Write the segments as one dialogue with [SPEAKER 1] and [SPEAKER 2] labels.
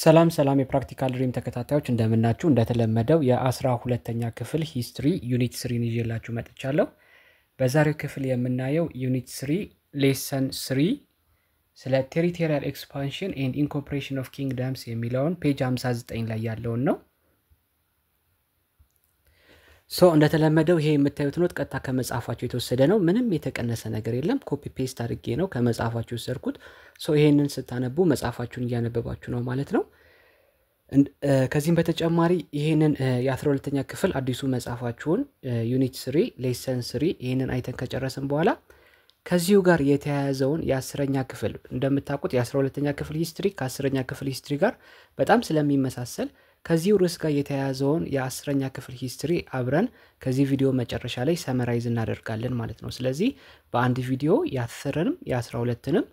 [SPEAKER 1] ሰላም ሰላም የፕራክቲካል ድሪም ተከታታዮች እንደምናችሁ። እንደተለመደው የአስራ ሁለተኛ ክፍል ሂስትሪ ዩኒት ስሪን ይዤላችሁ መጥቻለሁ። በዛሬው ክፍል የምናየው ዩኒት ስሪ ሌሰን ስሪ ስለ ቴሪቶሪያል ኤክስፓንሽን ኤንድ ኢንኮርፖሬሽን ኦፍ ኪንግደምስ የሚለውን ፔጅ 59 ላይ ያለውን ነው። ሰው እንደተለመደው ይሄ የምታዩት ኖት ቀጥታ ከመጽሐፋቸው የተወሰደ ነው። ምንም የተቀነሰ ነገር የለም። ኮፒ ፔስት አድርጌ ነው ከመጽሐፋቸው የወሰድኩት። ሶ ይሄንን ስታነቡ መጽሐፋችሁን እያነበባችሁ ነው ማለት ነው። ከዚህም በተጨማሪ ይህንን የአስራ ሁለተኛ ክፍል አዲሱ መጽሐፋችሁን ዩኒት ስሪ ሌሰን ስሪ ይህንን አይተን ከጨረስን በኋላ ከዚሁ ጋር የተያያዘውን የአስረኛ ክፍል እንደምታውቁት የአስራ ሁለተኛ ክፍል ሂስትሪ ከአስረኛ ክፍል ሂስትሪ ጋር በጣም ስለሚመሳሰል ከዚሁ ርዕስ ጋር የተያያዘውን የአስረኛ ክፍል ሂስትሪ አብረን ከዚህ ቪዲዮ መጨረሻ ላይ ሰመራይዝ እናደርጋለን ማለት ነው። ስለዚህ በአንድ ቪዲዮ የአስርንም የአስራ ሁለትንም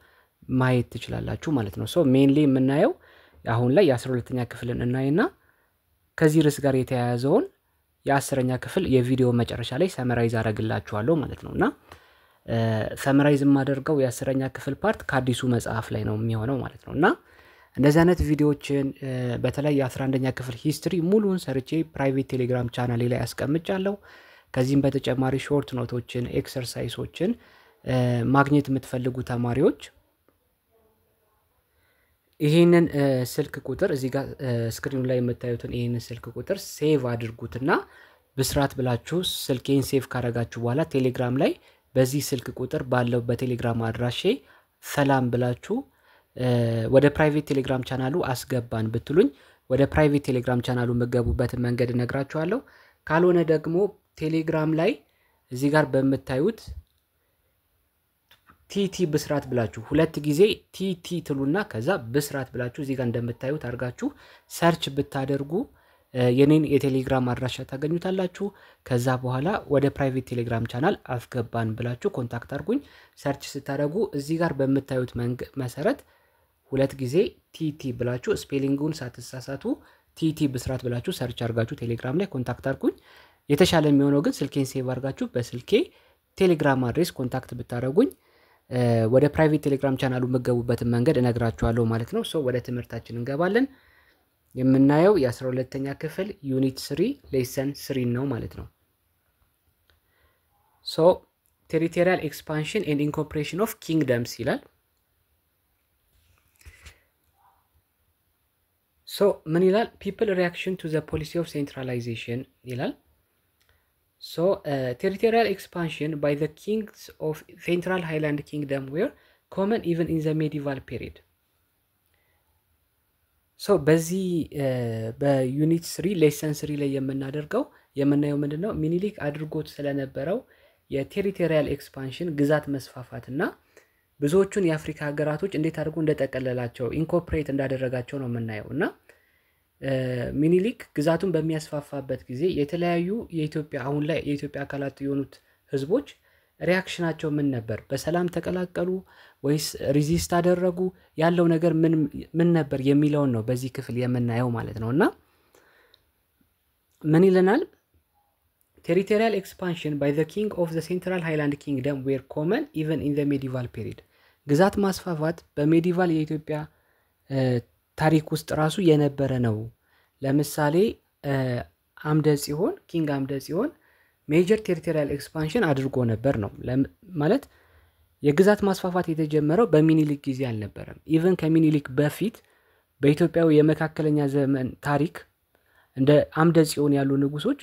[SPEAKER 1] ማየት ትችላላችሁ ማለት ነው። ሶ ሜንሊ የምናየው አሁን ላይ የአስራ ሁለተኛ ክፍልን እናይና ከዚህ ርዕስ ጋር የተያያዘውን የአስረኛ ክፍል የቪዲዮ መጨረሻ ላይ ሰመራይዝ አደረግላችኋለሁ ማለት ነው እና ሰመራይዝ የማደርገው የአስረኛ ክፍል ፓርት ከአዲሱ መጽሐፍ ላይ ነው የሚሆነው ማለት ነው እና እንደዚህ አይነት ቪዲዮዎችን በተለይ የ11ኛ ክፍል ሂስትሪ ሙሉን ሰርቼ ፕራይቬት ቴሌግራም ቻናሌ ላይ አስቀምጫለሁ። ከዚህም በተጨማሪ ሾርት ኖቶችን፣ ኤክሰርሳይሶችን ማግኘት የምትፈልጉ ተማሪዎች ይህንን ስልክ ቁጥር እዚህ ጋር ስክሪኑ ላይ የምታዩትን ይህንን ስልክ ቁጥር ሴቭ አድርጉትና ብስራት ብላችሁ ስልኬን ሴቭ ካረጋችሁ በኋላ ቴሌግራም ላይ በዚህ ስልክ ቁጥር ባለው በቴሌግራም አድራሼ ሰላም ብላችሁ ወደ ፕራይቬት ቴሌግራም ቻናሉ አስገባን ብትሉኝ ወደ ፕራይቬት ቴሌግራም ቻናሉ የምገቡበትን መንገድ እነግራችኋለሁ። ካልሆነ ደግሞ ቴሌግራም ላይ እዚህ ጋር በምታዩት ቲቲ ብስራት ብላችሁ ሁለት ጊዜ ቲቲ ትሉና ከዛ ብስራት ብላችሁ እዚህ ጋር እንደምታዩት አድርጋችሁ ሰርች ብታደርጉ የኔን የቴሌግራም አድራሻ ታገኙታላችሁ። ከዛ በኋላ ወደ ፕራይቬት ቴሌግራም ቻናል አስገባን ብላችሁ ኮንታክት አድርጉኝ። ሰርች ስታደርጉ እዚህ ጋር በምታዩት መሰረት ሁለት ጊዜ ቲቲ ብላችሁ ስፔሊንጉን ሳትሳሳቱ ቲቲ ብስራት ብላችሁ ሰርች አርጋችሁ ቴሌግራም ላይ ኮንታክት አርጉኝ። የተሻለ የሚሆነው ግን ስልኬን ሴቭ አርጋችሁ በስልኬ ቴሌግራም አድሬስ ኮንታክት ብታደረጉኝ ወደ ፕራይቬት ቴሌግራም ቻናሉ የምገቡበትን መንገድ እነግራችኋለሁ ማለት ነው። ሰው ወደ ትምህርታችን እንገባለን። የምናየው የአስራ ሁለተኛ ክፍል ዩኒት ስሪ ሌሰን ስሪ ነው ማለት ነው። ሶ ቴሪቶሪያል ኤክስፓንሽን ኤንድ ኢንኮርፖሬሽን ኦፍ ኪንግደምስ ይላል። ሶ ምን ይላል? ፒፕል ሪያክሽን ቱ ዘ ፖሊሲ ኦፍ ሴንትራላይዜሽን ይላል። ሶ ቴሪቶሪያል ኤክስፓንሽን ባይ ዘ ኪንግስ ኦፍ ሴንትራል ሃይላንድ ኪንግደም ዌር ኮመን ኢቨን ኢን ዘ ሜዲቫል ፔሪድ ሰው በዚህ uh, በዩኒት ስሪ ሌሰን ስሪ ላይ የምናደርገው የምናየው ምንድን ነው? ሚኒሊክ አድርጎት ስለነበረው የቴሪቶሪያል ኤክስፓንሽን ግዛት መስፋፋትና ብዙዎቹን የአፍሪካ ሀገራቶች እንዴት አድርጎ እንደጠቀለላቸው ኢንኮርፖሬት እንዳደረጋቸው ነው የምናየው እና ሚኒሊክ ግዛቱን በሚያስፋፋበት ጊዜ የተለያዩ የኢትዮጵያ አሁን ላይ የኢትዮጵያ አካላት የሆኑት ህዝቦች ሪያክሽናቸው ምን ነበር? በሰላም ተቀላቀሉ ወይስ ሪዚስት አደረጉ? ያለው ነገር ምን ነበር የሚለውን ነው በዚህ ክፍል የምናየው ማለት ነው እና ምን ይለናል? ቴሪቶሪያል ኤክስፓንሽን ባይ ዘ ኪንግ ኦፍ ዘ ሴንትራል ሃይላንድ ኪንግደም ዌር ኮመን ኢቨን ኢን ዘ ሜዲቫል ፔሪድ ግዛት ማስፋፋት በሜዲቫል የኢትዮጵያ ታሪክ ውስጥ ራሱ የነበረ ነው። ለምሳሌ አምደ ጽዮን ኪንግ አምደ ጽዮን ሜጀር ቴሪቶሪያል ኤክስፓንሽን አድርጎ ነበር ነው ማለት የግዛት ማስፋፋት የተጀመረው በሚኒሊክ ጊዜ አልነበረም። ኢቨን ከሚኒሊክ በፊት በኢትዮጵያው የመካከለኛ ዘመን ታሪክ እንደ አምደ ጽዮን ያሉ ንጉሶች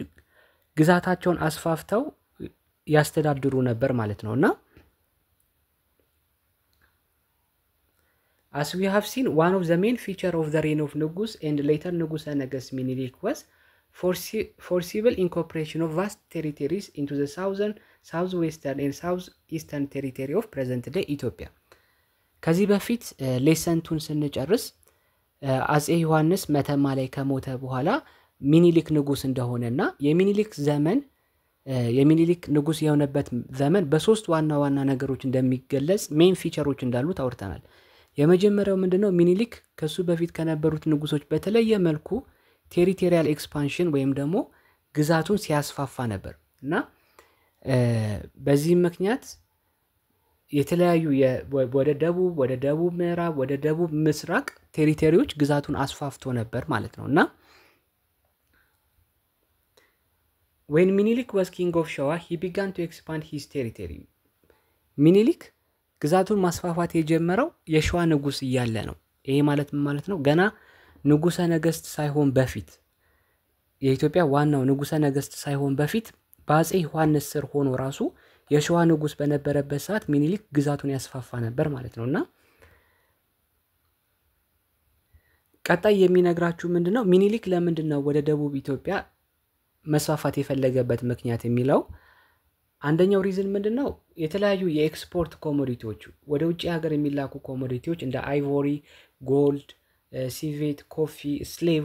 [SPEAKER 1] ግዛታቸውን አስፋፍተው ያስተዳድሩ ነበር ማለት ነው እና As we have seen, one of the main features of the reign of Nugus and later Nugusa Negus Minilik was forcible incorporation of vast territories into the southern, southwestern and southeastern territory of present day ኢትዮጵያ። ከዚህ በፊት ሌሰንቱን ስንጨርስ አጼ ዮሐንስ መተማ ላይ ከሞተ በኋላ ሚኒሊክ ንጉስ እንደሆነና የሚኒሊክ ዘመን የሚኒሊክ ንጉስ የሆነበት ዘመን በሶስት ዋና ዋና ነገሮች እንደሚገለጽ ሜን ፊቸሮች እንዳሉት አውርተናል። የመጀመሪያው ምንድነው? ሚኒሊክ ከሱ በፊት ከነበሩት ንጉሶች በተለየ መልኩ ቴሪቶሪያል ኤክስፓንሽን ወይም ደግሞ ግዛቱን ሲያስፋፋ ነበር እና በዚህም ምክንያት የተለያዩ ወደ ደቡብ ወደ ደቡብ ምዕራብ ወደ ደቡብ ምስራቅ ቴሪቶሪዎች ግዛቱን አስፋፍቶ ነበር ማለት ነው እና ዌን ሚኒሊክ ዋዝ ኪንግ ኦፍ ሸዋ ሂ ቢጋን ቱ ኤክስፓንድ ሂዝ ቴሪቶሪ ሚኒሊክ ግዛቱን ማስፋፋት የጀመረው የሸዋ ንጉስ እያለ ነው። ይሄ ማለት ምን ማለት ነው? ገና ንጉሰ ነገስት ሳይሆን በፊት የኢትዮጵያ ዋናው ንጉሰ ነገስት ሳይሆን በፊት በአጼ ዮሐንስ ስር ሆኖ ራሱ የሸዋ ንጉስ በነበረበት ሰዓት ሚኒሊክ ግዛቱን ያስፋፋ ነበር ማለት ነው እና ቀጣይ የሚነግራችሁ ምንድን ነው ሚኒሊክ ለምንድን ነው ወደ ደቡብ ኢትዮጵያ መስፋፋት የፈለገበት ምክንያት የሚለው አንደኛው ሪዝን ምንድን ነው? የተለያዩ የኤክስፖርት ኮሞዲቲዎቹ ወደ ውጭ ሀገር የሚላኩ ኮሞዲቲዎች እንደ አይቮሪ፣ ጎልድ፣ ሲቬት፣ ኮፊ፣ ስሌቭ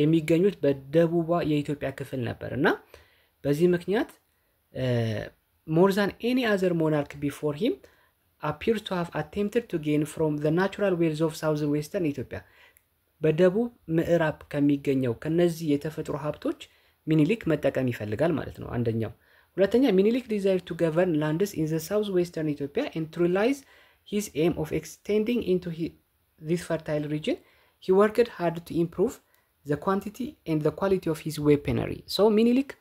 [SPEAKER 1] የሚገኙት በደቡባ የኢትዮጵያ ክፍል ነበር እና በዚህ ምክንያት ሞርዛን ኤኒ አዘር ሞናርክ ቢፎር ሂም አፒር ቱ ሃቭ አቴምፕትድ ቱ ጌን ፍሮም ዘ ናቹራል ዌልዝ ኦፍ ሳውዝን ዌስተርን ኢትዮጵያ በደቡብ ምዕራብ ከሚገኘው ከነዚህ የተፈጥሮ ሀብቶች ሚኒሊክ መጠቀም ይፈልጋል ማለት ነው አንደኛው ሁለተኛ ሚኒሊክ ዲዛይር ቱ ገቨርን ላንድስ ኢን ዘ ሳውዝ ዌስተርን ኢትዮጵያ ኤንድ ትሪላይዝ ኤም ኦፍ ኤክስቴንዲንግ ኢንቱ ዚስ ፈርታይል ሪጅን ሂ ወርክድ ሃርድ ቱ ኢምፕሩቭ ዘ ኳንቲቲ ኤንድ ዘ ኳሊቲ ኦፍ ሂስ ዌፐነሪ ሰው ሚኒሊክ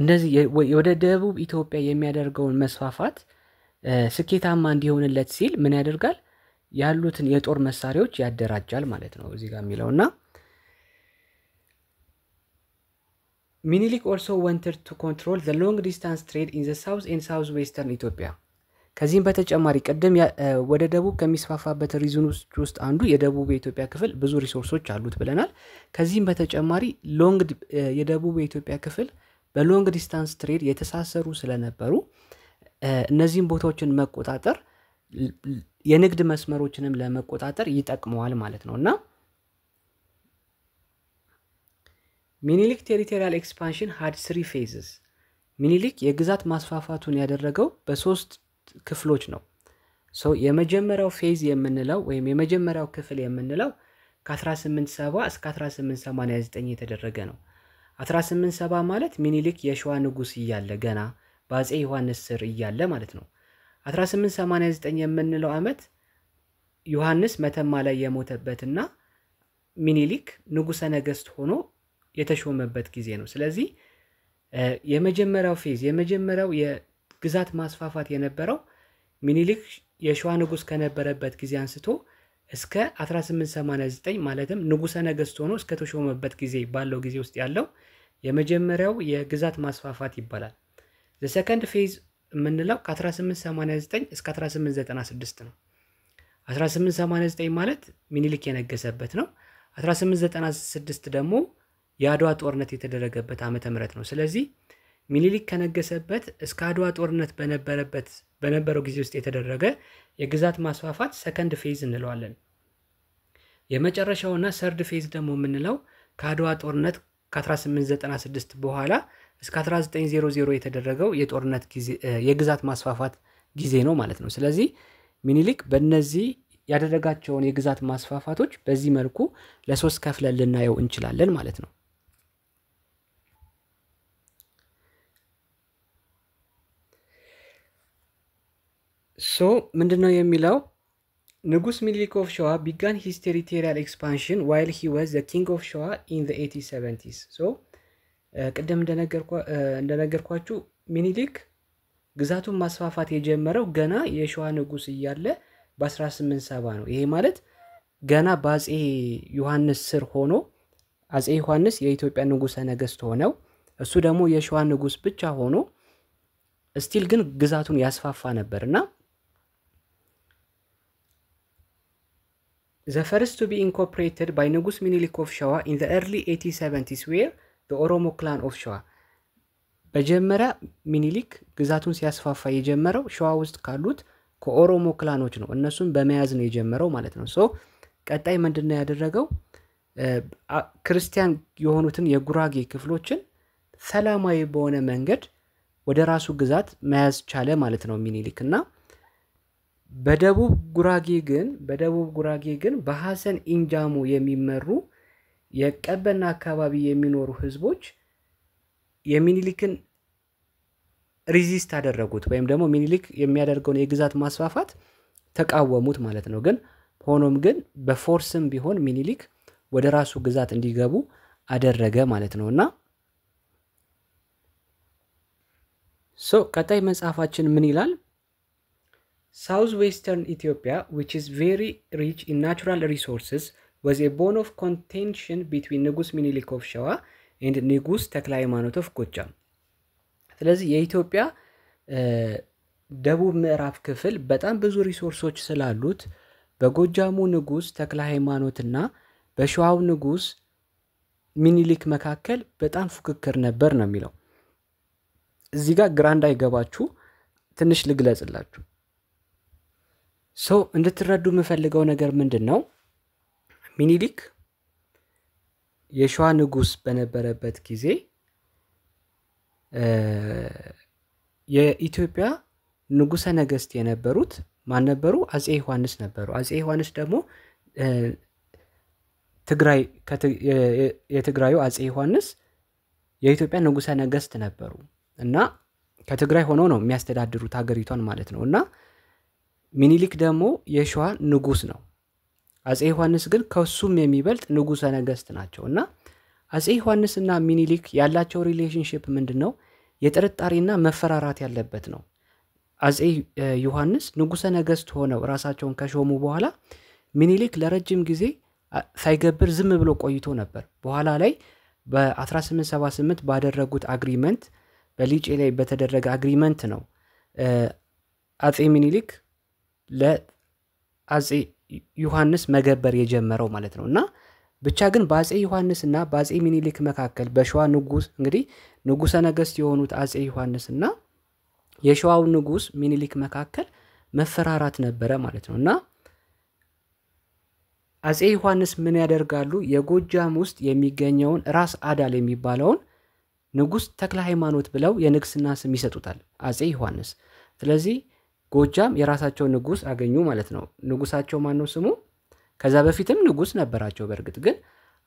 [SPEAKER 1] እንደዚህ ወደ ደቡብ ኢትዮጵያ የሚያደርገውን መስፋፋት ስኬታማ እንዲሆንለት ሲል ምን ያደርጋል ያሉትን የጦር መሳሪያዎች ያደራጃል ማለት ነው እዚህ ጋር የሚለው እና ሚኒሊክ ኦልሶ wanted to control the long distance trade in the south ሳውዝ ዌስተርን ኢትዮጵያ። ከዚህም በተጨማሪ ቅድም ወደ ደቡብ ከሚስፋፋበት ሪዝኖች ውስጥ አንዱ የደቡብ የኢትዮጵያ ክፍል ብዙ ሪሶርሶች አሉት ብለናል። ከዚህም በተጨማሪ ሎንግ የደቡብ የኢትዮጵያ ክፍል በሎንግ ዲስታንስ ትሬድ የተሳሰሩ ስለነበሩ እነዚህን ቦታዎችን መቆጣጠር የንግድ መስመሮችንም ለመቆጣጠር ይጠቅመዋል ማለት ነው እና ሚኒሊክ ቴሪቶሪያል ኤክስፓንሽን ሃድ ስሪ ፌዝስ ሚኒሊክ የግዛት ማስፋፋቱን ያደረገው በሶስት ክፍሎች ነው። የመጀመሪያው ፌዝ የምንለው ወይም የመጀመሪያው ክፍል የምንለው ከ1870 እስከ 1889 የተደረገ ነው። 1870 ማለት ሚኒሊክ የሸዋ ንጉሥ እያለ ገና በአፄ ዮሐንስ ስር እያለ ማለት ነው። 1889 የምንለው ዓመት ዮሐንስ መተማ ላይ የሞተበትና ሚኒሊክ ንጉሰ ነገስት ሆኖ የተሾመበት ጊዜ ነው። ስለዚህ የመጀመሪያው ፌዝ የመጀመሪያው የግዛት ማስፋፋት የነበረው ሚኒሊክ የሸዋ ንጉስ ከነበረበት ጊዜ አንስቶ እስከ 1889 ማለትም ንጉሰ ነገስት ሆኖ እስከ ተሾመበት ጊዜ ባለው ጊዜ ውስጥ ያለው የመጀመሪያው የግዛት ማስፋፋት ይባላል። ዘሰከንድ ፌዝ የምንለው ከ1889 እስከ 1896 ነው። 1889 ማለት ሚኒሊክ የነገሰበት ነው። 1896 ደግሞ የአድዋ ጦርነት የተደረገበት ዓመተ ምህረት ነው። ስለዚህ ሚኒሊክ ከነገሰበት እስከ አድዋ ጦርነት በነበረበት በነበረው ጊዜ ውስጥ የተደረገ የግዛት ማስፋፋት ሰከንድ ፌዝ እንለዋለን። የመጨረሻውና ሰርድ ፌዝ ደግሞ የምንለው ከአድዋ ጦርነት ከ1896 በኋላ እስከ 1900 የተደረገው የጦርነት የግዛት ማስፋፋት ጊዜ ነው ማለት ነው። ስለዚህ ሚኒሊክ በእነዚህ ያደረጋቸውን የግዛት ማስፋፋቶች በዚህ መልኩ ለሶስት ከፍለን ልናየው እንችላለን ማለት ነው። ሶ ምንድን ነው የሚለው ንጉስ ሚኒሊክ ኦፍ ሸዋ ቢጋን ሂስ ቴሪቶሪያል ኤክስፓንሽን ዋይል ሂ ወዝ ዘ ኪንግ ኦፍ ሸዋ ኢን ዘ ኤቲ ሰቨንቲስ ሶ ቅድም እንደነገርኳችሁ ሚኒሊክ ግዛቱን ማስፋፋት የጀመረው ገና የሸዋ ንጉስ እያለ በ1870 ነው። ይሄ ማለት ገና በአፄ ዮሐንስ ስር ሆኖ አፄ ዮሐንስ የኢትዮጵያ ንጉሰ ነገስት ሆነው እሱ ደግሞ የሸዋ ንጉስ ብቻ ሆኖ ስቲል ግን ግዛቱን ያስፋፋ ነበር እና The first to be incorporated by Nugus Minilik of Showa in the early 1870s were the Oromo clan of Showa. መጀመሪያ ሚኒሊክ ግዛቱን ሲያስፋፋ የጀመረው ሸዋ ውስጥ ካሉት ከኦሮሞ ክላኖች ነው። እነሱን በመያዝ ነው የጀመረው ማለት ነው። ሶ ቀጣይ ምንድን ያደረገው ክርስቲያን የሆኑትን የጉራጌ ክፍሎችን ሰላማዊ በሆነ መንገድ ወደ ራሱ ግዛት መያዝ ቻለ ማለት ነው ሚኒሊክ እና በደቡብ ጉራጌ ግን በደቡብ ጉራጌ ግን በሐሰን ኢንጃሞ የሚመሩ የቀበና አካባቢ የሚኖሩ ህዝቦች የሚኒሊክን ሪዚስት አደረጉት ወይም ደግሞ ሚኒሊክ የሚያደርገውን የግዛት ማስፋፋት ተቃወሙት ማለት ነው። ግን ሆኖም ግን በፎርስም ቢሆን ሚኒሊክ ወደ ራሱ ግዛት እንዲገቡ አደረገ ማለት ነው እና ሶ ቀጣይ መጽሐፋችን ምን ይላል? Southwestern Ethiopia, which is very rich in natural resources, was a bone of contention between ንጉስ ሚኒሊክ ኦፍ ሸዋ ኤንድ ንጉስ ተክለ ሃይማኖት ኦፍ ጎጃም። ስለዚህ የኢትዮጵያ ደቡብ ምዕራብ ክፍል በጣም ብዙ ሪሶርሶች ስላሉት በጎጃሙ ንጉስ ተክለ ሃይማኖትና በሸዋው ንጉስ ሚኒሊክ መካከል በጣም ፉክክር ነበር ነው የሚለው። እዚህ ጋር ግራ እንዳይገባችሁ ትንሽ ልግለጽላችሁ። ሶ እንድትረዱ የምፈልገው ነገር ምንድን ነው? ሚኒሊክ የሸዋ ንጉስ በነበረበት ጊዜ የኢትዮጵያ ንጉሰ ነገስት የነበሩት ማን ነበሩ? አጼ ዮሐንስ ነበሩ። አጼ ዮሐንስ ደግሞ ትግራይ የትግራዩ አጼ ዮሐንስ የኢትዮጵያ ንጉሰ ነገስት ነበሩ እና ከትግራይ ሆነው ነው የሚያስተዳድሩት ሀገሪቷን ማለት ነው እና ሚኒሊክ ደግሞ የሸዋ ንጉስ ነው። አጼ ዮሐንስ ግን ከሱም የሚበልጥ ንጉሰ ነገስት ናቸው እና አጼ ዮሐንስና ሚኒሊክ ያላቸው ሪሌሽንሽፕ ምንድን ነው? የጥርጣሬና መፈራራት ያለበት ነው። አጼ ዮሐንስ ንጉሰ ነገስት ሆነው ራሳቸውን ከሾሙ በኋላ ሚኒሊክ ለረጅም ጊዜ ሳይገብር ዝም ብሎ ቆይቶ ነበር። በኋላ ላይ በ1878 ባደረጉት አግሪመንት በሊጬ ላይ በተደረገ አግሪመንት ነው አጼ ሚኒሊክ ለአጼ ዮሐንስ መገበር የጀመረው ማለት ነው እና ብቻ ግን በአጼ ዮሐንስ እና በአጼ ሚኒሊክ መካከል በሸዋ ንጉስ እንግዲህ ንጉሰ ነገስት የሆኑት አጼ ዮሐንስ እና የሸዋው ንጉስ ሚኒሊክ መካከል መፈራራት ነበረ ማለት ነው እና አጼ ዮሐንስ ምን ያደርጋሉ? የጎጃም ውስጥ የሚገኘውን ራስ አዳል የሚባለውን ንጉስ ተክለ ሃይማኖት ብለው የንግስና ስም ይሰጡታል አጼ ዮሐንስ። ስለዚህ ጎጃም የራሳቸው ንጉስ አገኙ ማለት ነው። ንጉሳቸው ማን ነው ስሙ? ከዛ በፊትም ንጉስ ነበራቸው። በእርግጥ ግን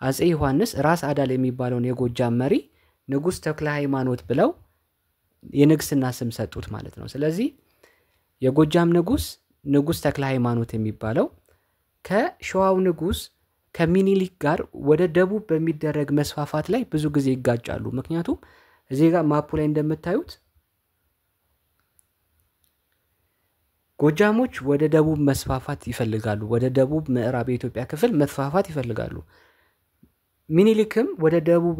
[SPEAKER 1] አጼ ዮሐንስ ራስ አዳል የሚባለውን የጎጃም መሪ ንጉስ ተክለ ሃይማኖት ብለው የንግስና ስም ሰጡት ማለት ነው። ስለዚህ የጎጃም ንጉስ ንጉስ ተክለ ሃይማኖት የሚባለው ከሸዋው ንጉስ ከሚኒሊክ ጋር ወደ ደቡብ በሚደረግ መስፋፋት ላይ ብዙ ጊዜ ይጋጫሉ። ምክንያቱም እዚህ ጋር ማፑ ላይ እንደምታዩት ጎጃሞች ወደ ደቡብ መስፋፋት ይፈልጋሉ ወደ ደቡብ ምዕራብ የኢትዮጵያ ክፍል መስፋፋት ይፈልጋሉ። ሚኒሊክም ወደ ደቡብ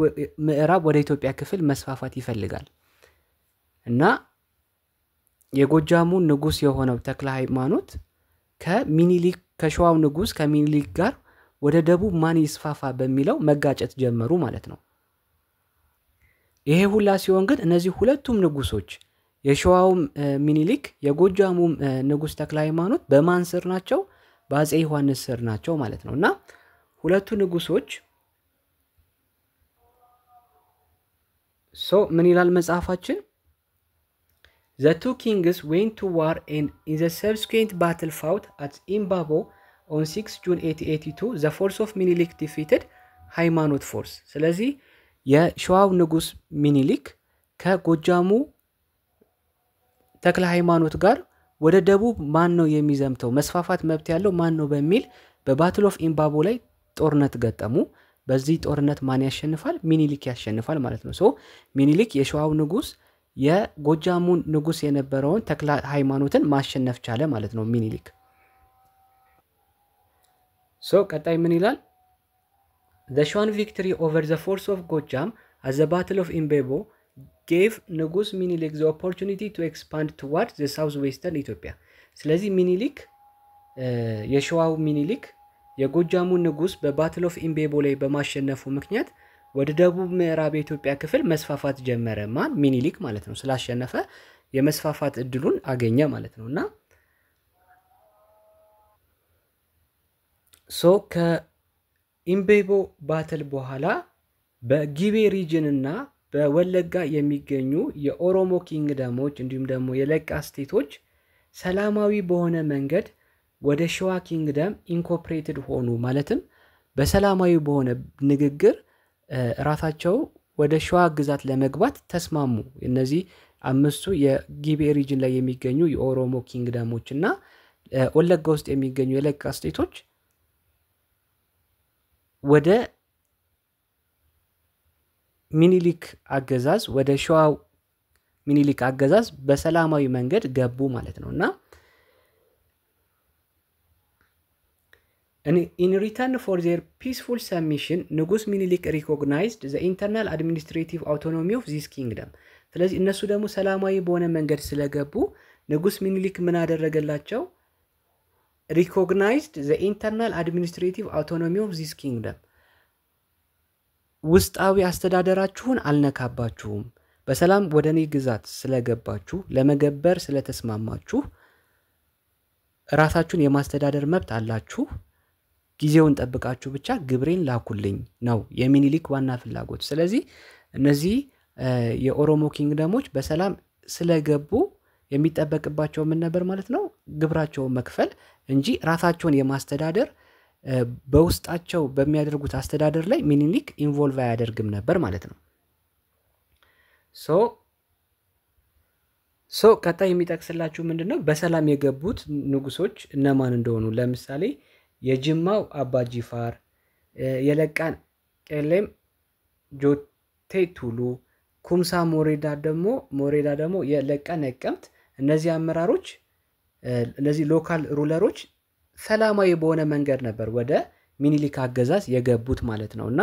[SPEAKER 1] ምዕራብ ወደ ኢትዮጵያ ክፍል መስፋፋት ይፈልጋል እና የጎጃሙ ንጉስ የሆነው ተክለ ሃይማኖት ከሚኒሊክ ከሸዋው ንጉስ ከሚኒሊክ ጋር ወደ ደቡብ ማን ይስፋፋ በሚለው መጋጨት ጀመሩ ማለት ነው። ይሄ ሁላ ሲሆን ግን እነዚህ ሁለቱም ንጉሶች የሸዋውም ሚኒሊክ የጎጃሙም ንጉሥ ተክለ ሃይማኖት በማን ስር ናቸው? በአፄ ዮሐንስ ስር ናቸው ማለት ነው እና ሁለቱ ንጉሶች ሶ ምን ይላል መጽሐፋችን? ዘ ቱ ኪንግስ ዌን ቱ ዋር ኤን ኢን ዘ ሰብስኩዌንት ባትል ፋውት አት ኢምባቦ ኦን 6 ጁን 1882 ዘ ፎርስ ኦፍ ሚኒሊክ ዲፊትድ ሃይማኖት ፎርስ። ስለዚህ የሸዋው ንጉስ ሚኒሊክ ከጎጃሙ ተክለ ሃይማኖት ጋር ወደ ደቡብ ማን ነው የሚዘምተው፣ መስፋፋት መብት ያለው ማን ነው በሚል በባትል ኦፍ ኢምባቦ ላይ ጦርነት ገጠሙ። በዚህ ጦርነት ማን ያሸንፋል? ሚኒሊክ ያሸንፋል ማለት ነው። ሶ ሚኒሊክ የሸዋው ንጉስ የጎጃሙን ንጉስ የነበረውን ተክለ ሃይማኖትን ማሸነፍ ቻለ ማለት ነው ሚኒሊክ። ሶ ቀጣይ ምን ይላል? ዘ ሸዋን ቪክትሪ ኦቨር ዘ ፎርስ ኦፍ ጎጃም አዘ ባትል ኦፍ ኢምቤቦ ጌቭ ንጉስ ሚኒሊክ ዘ ኦፖርቹኒቲ ቱ ኤክስፓንድ ትዋርድ ዘ ሳውዝ ዌስተርን ኢትዮጵያ። ስለዚህ ሚኒሊክ የሸዋው ሚኒሊክ የጎጃሙ ንጉስ በባትል ኦፍ ኢምቤቦ ላይ በማሸነፉ ምክንያት ወደ ደቡብ ምዕራብ የኢትዮጵያ ክፍል መስፋፋት ጀመረ። ማን? ሚኒሊክ ማለት ነው። ስላሸነፈ የመስፋፋት እድሉን አገኘ ማለት ነው እና ሶ ከኢምቤቦ ባትል በኋላ በጊቤ ሪጅንና በወለጋ የሚገኙ የኦሮሞ ደሞች እንዲሁም ደግሞ የለጋ ስቴቶች ሰላማዊ በሆነ መንገድ ወደ ሸዋ ኪንግደም ኢንኮፕሬትድ ሆኑ። ማለትም በሰላማዊ በሆነ ንግግር ራሳቸው ወደ ሸዋ ግዛት ለመግባት ተስማሙ። እነዚህ አምስቱ የጊቤ ሪጅን ላይ የሚገኙ የኦሮሞ ደሞች እና ወለጋ ውስጥ የሚገኙ የለጋ ስቴቶች ወደ ሚኒሊክ አገዛዝ ወደ ሸዋ ሚኒሊክ አገዛዝ በሰላማዊ መንገድ ገቡ ማለት ነው እና ኢን ሪተርን ፎር ዘር ፒስፉል ሰሚሽን ንጉስ ሚኒሊክ ሪኮግናይዝድ ዘ ኢንተርናል አድሚኒስትሬቲቭ አውቶኖሚ ኦፍ ዚስ ኪንግደም። ስለዚህ እነሱ ደግሞ ሰላማዊ በሆነ መንገድ ስለገቡ ንጉስ ሚኒሊክ ምን አደረገላቸው? ሪኮግናይዝድ ዘ ኢንተርናል አድሚኒስትሬቲቭ አውቶኖሚ ኦፍ ዚስ ኪንግደም ውስጣዊ አስተዳደራችሁን አልነካባችሁም። በሰላም ወደ እኔ ግዛት ስለገባችሁ ለመገበር ስለተስማማችሁ ራሳችሁን የማስተዳደር መብት አላችሁ። ጊዜውን ጠብቃችሁ ብቻ ግብሬን ላኩልኝ ነው የሚኒሊክ ዋና ፍላጎት። ስለዚህ እነዚህ የኦሮሞ ኪንግደሞች በሰላም ስለገቡ የሚጠበቅባቸው ምን ነበር ማለት ነው? ግብራቸውን መክፈል እንጂ ራሳቸውን የማስተዳደር በውስጣቸው በሚያደርጉት አስተዳደር ላይ ሚኒሊክ ኢንቮልቭ አያደርግም ነበር ማለት ነው። ሶ ሶ ቀጣይ የሚጠቅስላችሁ ምንድን ነው? በሰላም የገቡት ንጉሶች እነማን እንደሆኑ ለምሳሌ የጅማው አባ ጂፋር፣ የለቃን ቄሌም ጆቴ ቱሉ፣ ኩምሳ ሞሬዳ ደግሞ ሞሬዳ ደግሞ የለቃ ነቀምት እነዚህ አመራሮች እነዚህ ሎካል ሩለሮች ሰላማዊ በሆነ መንገድ ነበር ወደ ሚኒሊክ አገዛዝ የገቡት ማለት ነው እና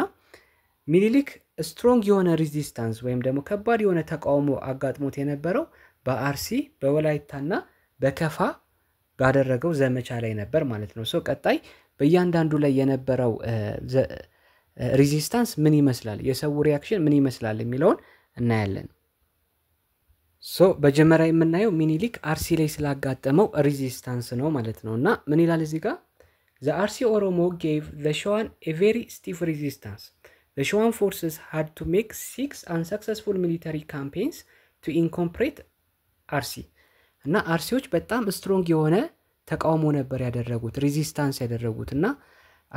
[SPEAKER 1] ሚኒሊክ ስትሮንግ የሆነ ሪዚስታንስ ወይም ደግሞ ከባድ የሆነ ተቃውሞ አጋጥሞት የነበረው በአርሲ በወላይታና በከፋ ባደረገው ዘመቻ ላይ ነበር ማለት ነው። ሰው ቀጣይ በእያንዳንዱ ላይ የነበረው ሪዚስታንስ ምን ይመስላል፣ የሰው ሪያክሽን ምን ይመስላል የሚለውን እናያለን። ሶ መጀመሪያ የምናየው ሚኒሊክ አርሲ ላይ ስላጋጠመው ሪዚስታንስ ነው ማለት ነው እና ምን ይላል እዚህ ጋ ዘ አርሲ ኦሮሞ ጌቭ ለሸዋን ኤ ቬሪ ስቲፍ ሬዚስታንስ The Showan forces had to make six unsuccessful military campaigns አርሲ እና አርሲዎች በጣም ስትሮንግ የሆነ ተቃውሞ ነበር ያደረጉት ሪዚስታንስ ያደረጉት እና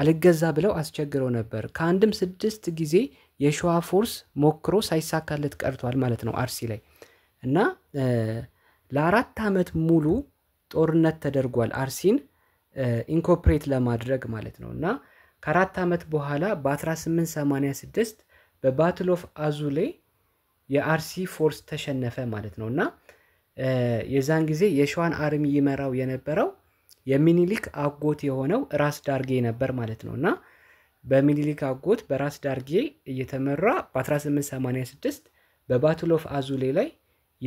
[SPEAKER 1] አልገዛ ብለው አስቸግረው ነበር። ከአንድም ስድስት ጊዜ የሸዋ ፎርስ ሞክሮ ሳይሳካለት ቀርቷል ማለት ነው አርሲ ላይ። እና ለአራት ዓመት ሙሉ ጦርነት ተደርጓል አርሲን ኢንኮፕሬት ለማድረግ ማለት ነው እና ከአራት ዓመት በኋላ በ1886 በባትል ኦፍ አዙሌ የአርሲ ፎርስ ተሸነፈ ማለት ነው እና የዛን ጊዜ የሸዋን አርሚ ይመራው የነበረው የሚኒሊክ አጎት የሆነው ራስ ዳርጌ ነበር ማለት ነው እና በሚኒሊክ አጎት በራስ ዳርጌ እየተመራ በ1886 በባትል ኦፍ አዙሌ ላይ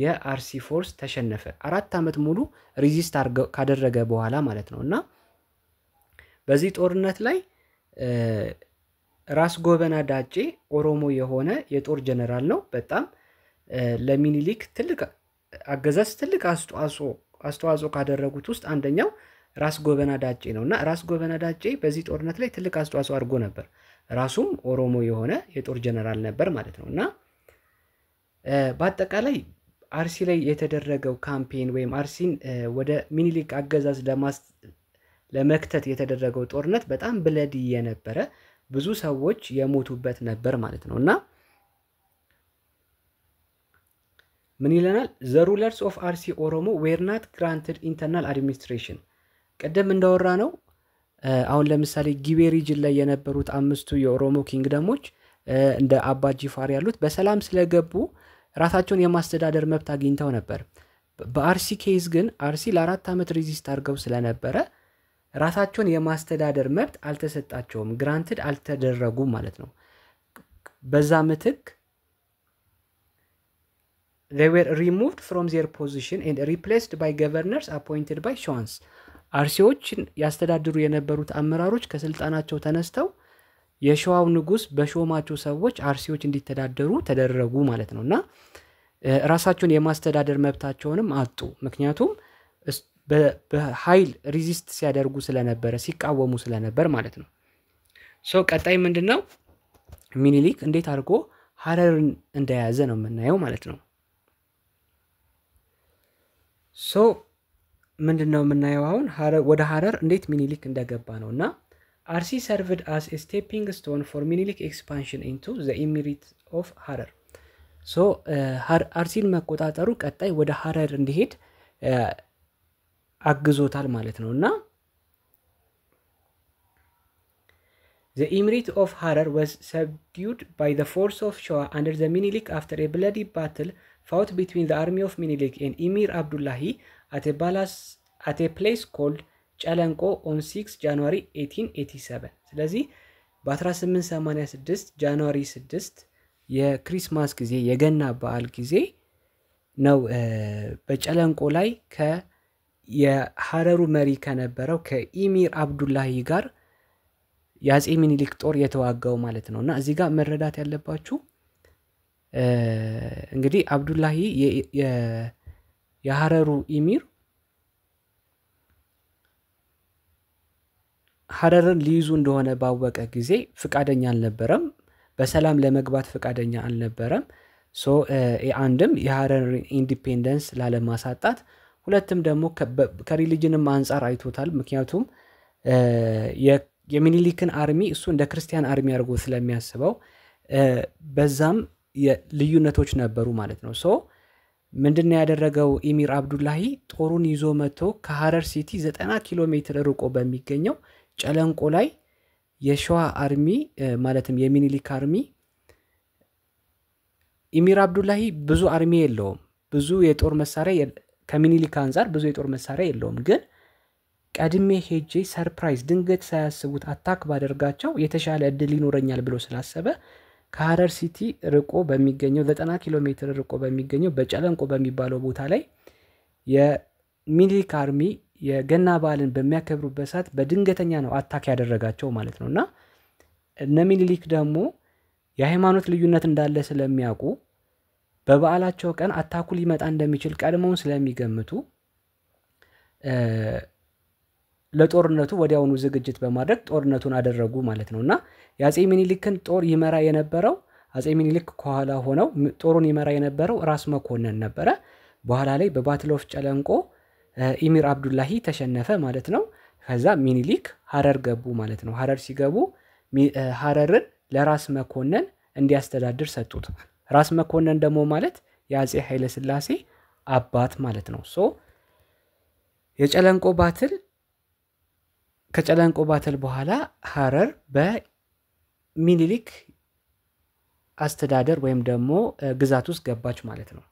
[SPEAKER 1] የአርሲ ፎርስ ተሸነፈ። አራት ዓመት ሙሉ ሪዚስት ካደረገ በኋላ ማለት ነው እና በዚህ ጦርነት ላይ ራስ ጎበና ዳጬ ኦሮሞ የሆነ የጦር ጀነራል ነው። በጣም ለሚኒሊክ ትልቅ አገዛዝ ትልቅ አስተዋጽኦ ካደረጉት ውስጥ አንደኛው ራስ ጎበና ዳጬ ነው እና ራስ ጎበና ዳጬ በዚህ ጦርነት ላይ ትልቅ አስተዋጽኦ አድርጎ ነበር። ራሱም ኦሮሞ የሆነ የጦር ጀነራል ነበር ማለት ነው እና በአጠቃላይ አርሲ ላይ የተደረገው ካምፔን ወይም አርሲን ወደ ሚኒሊክ አገዛዝ ለማስ ለመክተት የተደረገው ጦርነት በጣም ብለዲ የነበረ ብዙ ሰዎች የሞቱበት ነበር ማለት ነው እና ምን ይለናል? ዘ ሩለርስ ኦፍ አርሲ ኦሮሞ ዌር ናት ግራንትድ ኢንተርናል አድሚኒስትሬሽን። ቅድም እንዳወራ ነው። አሁን ለምሳሌ ጊቤ ሪጅን ላይ የነበሩት አምስቱ የኦሮሞ ኪንግደሞች እንደ አባ ጂፋር ያሉት በሰላም ስለገቡ ራሳቸውን የማስተዳደር መብት አግኝተው ነበር። በአርሲ ኬዝ ግን አርሲ ለአራት ዓመት ሪዚስት አድርገው ስለነበረ ራሳቸውን የማስተዳደር መብት አልተሰጣቸውም፣ ግራንትድ አልተደረጉም ማለት ነው። በዛ ምትክ they were removed from their position and replaced by governors appointed by ሸዋንስ። አርሲዎችን ያስተዳድሩ የነበሩት አመራሮች ከስልጣናቸው ተነስተው የሸዋው ንጉስ በሾማቸው ሰዎች አርሲዎች እንዲተዳደሩ ተደረጉ ማለት ነው እና ራሳቸውን የማስተዳደር መብታቸውንም አጡ። ምክንያቱም በኃይል ሪዚስት ሲያደርጉ ስለነበረ ሲቃወሙ ስለነበር ማለት ነው። ሰው ቀጣይ ምንድን ነው ሚኒሊክ እንዴት አድርጎ ሀረርን እንደያዘ ነው የምናየው ማለት ነው። ሶ ምንድን ነው የምናየው አሁን ወደ ሀረር እንዴት ሚኒሊክ እንደገባ ነው እና Arsi served as a stepping stone for Minilik expansion into the Emirate of Harar. ሶ አርሲን መቆጣጠሩ ቀጣይ ወደ ሀረር እንዲሄድ hit uh, ማለት ነው እና The Emirate of Harar was subdued by the force of Shah under the Minilik after a bloody battle fought between the army of Minilik and Emir Abdullahi at a, balas, at a place called ጨለንቆ ኦን 6 ጃንዋሪ 1887። ስለዚህ በ1886 ጃንዋሪ 6 የክሪስማስ ጊዜ የገና በዓል ጊዜ ነው በጨለንቆ ላይ የሐረሩ የሀረሩ መሪ ከነበረው ከኢሚር አብዱላሂ ጋር የአጼ ሚኒሊክ ጦር የተዋጋው ማለት ነው እና እዚህ ጋር መረዳት ያለባችሁ እንግዲህ አብዱላሂ የሀረሩ ኢሚር ሀረርን ሊይዙ እንደሆነ ባወቀ ጊዜ ፍቃደኛ አልነበረም። በሰላም ለመግባት ፍቃደኛ አልነበረም። ሶ አንድም የሀረርን ኢንዲፔንደንስ ላለማሳጣት፣ ሁለትም ደግሞ ከሪሊጅንም አንጻር አይቶታል። ምክንያቱም የሚኒሊክን አርሚ እሱ እንደ ክርስቲያን አርሚ አድርጎ ስለሚያስበው በዛም ልዩነቶች ነበሩ ማለት ነው። ሶ ምንድን ያደረገው? ኢሚር አብዱላሂ ጦሩን ይዞ መጥቶ ከሀረር ሲቲ ዘጠና ኪሎ ሜትር ርቆ በሚገኘው ጨለንቆ ላይ የሸዋ አርሚ ማለትም የሚኒሊክ አርሚ ኢሚር አብዱላሂ ብዙ አርሚ የለውም። ብዙ የጦር መሳሪያ ከሚኒሊክ አንጻር ብዙ የጦር መሳሪያ የለውም። ግን ቀድሜ ሄጄ ሰርፕራይዝ ድንገት ሳያስቡት አታክ ባደርጋቸው የተሻለ እድል ይኖረኛል ብሎ ስላሰበ ከሀረር ሲቲ ርቆ በሚገኘው ዘጠና ኪሎ ሜትር ርቆ በሚገኘው በጨለንቆ በሚባለው ቦታ ላይ የሚኒሊክ አርሚ የገና በዓልን በሚያከብሩበት ሰዓት በድንገተኛ ነው አታክ ያደረጋቸው ማለት ነው እና እነ ሚኒሊክ ደግሞ የሃይማኖት ልዩነት እንዳለ ስለሚያውቁ በበዓላቸው ቀን አታኩ ሊመጣ እንደሚችል ቀድመውን ስለሚገምቱ ለጦርነቱ ወዲያውኑ ዝግጅት በማድረግ ጦርነቱን አደረጉ ማለት ነው እና የአፄ ሚኒሊክን ጦር ይመራ የነበረው አፄ ሚኒሊክ ከኋላ ሆነው ጦሩን ይመራ የነበረው ራስ መኮንን ነበረ። በኋላ ላይ በባትል ኦፍ ጨለንቆ ኢሚር አብዱላሂ ተሸነፈ ማለት ነው። ከዛ ሚኒሊክ ሀረር ገቡ ማለት ነው። ሀረር ሲገቡ ሀረርን ለራስ መኮንን እንዲያስተዳድር ሰጡት። ራስ መኮንን ደግሞ ማለት የአጼ ኃይለስላሴ አባት ማለት ነው። ሶ የጨለንቆ ባትል ከጨለንቆ ባትል በኋላ ሀረር በሚኒሊክ አስተዳደር ወይም ደግሞ ግዛት ውስጥ ገባች ማለት ነው።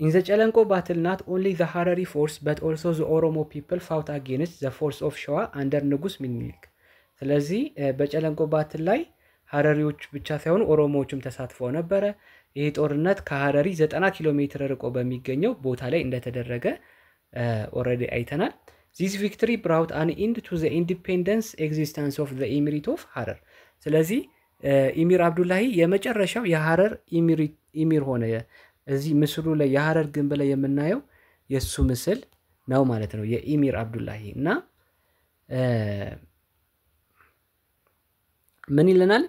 [SPEAKER 1] In the Chelenko battle, not only the Harari force, but also the Oromo people fought against the force of Showa under ንጉስ ሚኒሊክ። ስለዚህ በጨለንቆ ባትል ላይ ሀረሪዎች ብቻ ሳይሆኑ ኦሮሞዎችም ተሳትፈው ነበረ። ይህ ጦርነት ከሀረሪ 90 ኪሎ ሜትር ርቆ በሚገኘው ቦታ ላይ እንደተደረገ ኦልሬዲ eh, አይተናል። ዚስ ቪክትሪ ብራውት አን ኢንድ ቱ ዘ ኢንዲፔንደንስ ኤግዚስተንስ ኦፍ ዘ ኢሚሪት ኦፍ ሀረር። ስለዚህ ኢሚር አብዱላሂ የመጨረሻው የሀረር ኢሚር ሆነ። እዚህ ምስሉ ላይ የሀረር ግንብ ላይ የምናየው የእሱ ምስል ነው ማለት ነው። የኢሚር አብዱላሂ እና ምን ይለናል?